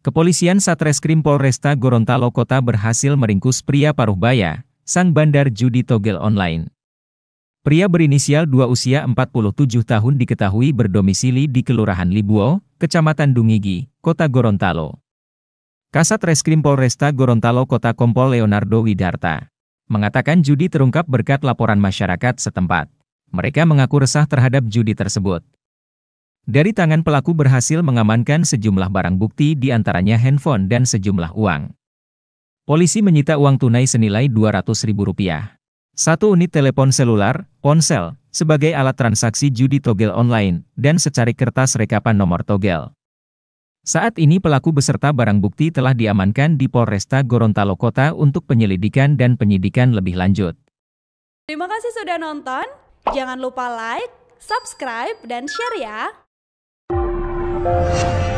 Kepolisian Satreskrim Polresta Gorontalo Kota berhasil meringkus pria paruh baya, sang bandar judi togel online. Pria berinisial 2 usia 47 tahun diketahui berdomisili di Kelurahan Libuo, Kecamatan Dungigi, Kota Gorontalo. Kasat Reskrim Polresta Gorontalo Kota Kompol Leonardo Widarta mengatakan judi terungkap berkat laporan masyarakat setempat. Mereka mengaku resah terhadap judi tersebut. Dari tangan pelaku berhasil mengamankan sejumlah barang bukti di antaranya handphone dan sejumlah uang. Polisi menyita uang tunai senilai Rp200.000. Satu unit telepon selular, ponsel, sebagai alat transaksi judi togel online, dan secari kertas rekapan nomor togel. Saat ini pelaku beserta barang bukti telah diamankan di Polresta Gorontalo Kota untuk penyelidikan dan penyidikan lebih lanjut. Terima kasih sudah nonton, jangan lupa like, subscribe, dan share ya! Thank you.